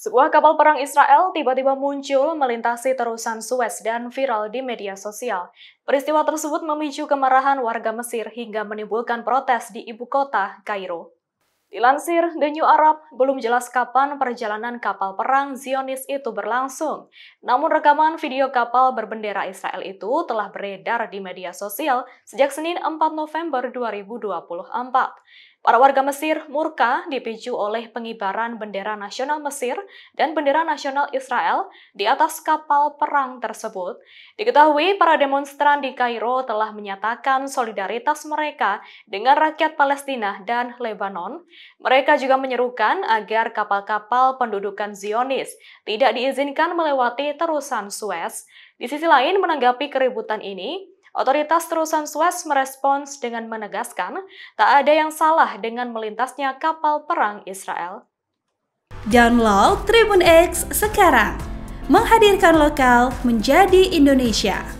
Sebuah kapal perang Israel tiba-tiba muncul melintasi terusan Suez dan viral di media sosial. Peristiwa tersebut memicu kemarahan warga Mesir hingga menimbulkan protes di ibu kota, Kairo. Dilansir The New Arab, belum jelas kapan perjalanan kapal perang Zionis itu berlangsung. Namun rekaman video kapal berbendera Israel itu telah beredar di media sosial sejak Senin 4 November 2024. Para warga Mesir murka dipicu oleh pengibaran bendera nasional Mesir dan bendera nasional Israel di atas kapal perang tersebut. Diketahui para demonstran di Kairo telah menyatakan solidaritas mereka dengan rakyat Palestina dan Lebanon mereka juga menyerukan agar kapal-kapal pendudukan Zionis tidak diizinkan melewati terusan Suez. Di sisi lain, menanggapi keributan ini, Otoritas terusan Suez merespons dengan menegaskan tak ada yang salah dengan melintasnya kapal perang Israel. Download Tribun X sekarang, menghadirkan lokal menjadi Indonesia.